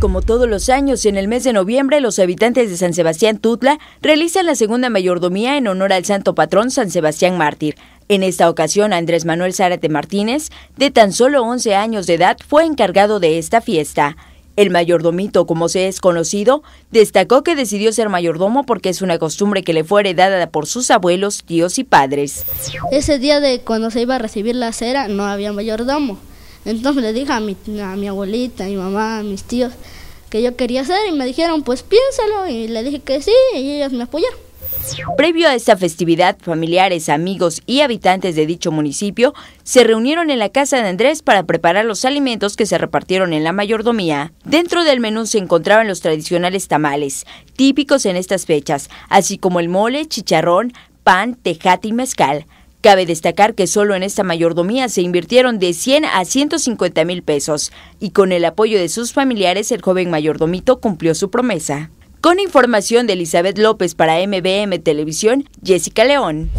Como todos los años, en el mes de noviembre, los habitantes de San Sebastián Tutla realizan la segunda mayordomía en honor al santo patrón San Sebastián Mártir. En esta ocasión, Andrés Manuel Zárate Martínez, de tan solo 11 años de edad, fue encargado de esta fiesta. El mayordomito, como se es conocido, destacó que decidió ser mayordomo porque es una costumbre que le fue heredada por sus abuelos, tíos y padres. Ese día de cuando se iba a recibir la acera, no había mayordomo. Entonces le dije a mi, abuelita, a mi mamá, a mis tíos que yo quería hacer y me dijeron pues piénsalo y le dije que sí y ellos me apoyaron. Previo a esta festividad, familiares, amigos y habitantes de dicho municipio se reunieron en la casa de Andrés para preparar los alimentos que se repartieron en la mayordomía. Dentro del menú se encontraban los tradicionales tamales, típicos en estas fechas, así como el mole, chicharrón, pan, tejate y mezcal. Cabe destacar que solo en esta mayordomía se invirtieron de 100 a 150 mil pesos y con el apoyo de sus familiares el joven mayordomito cumplió su promesa. Con información de Elizabeth López para MBM Televisión, Jessica León.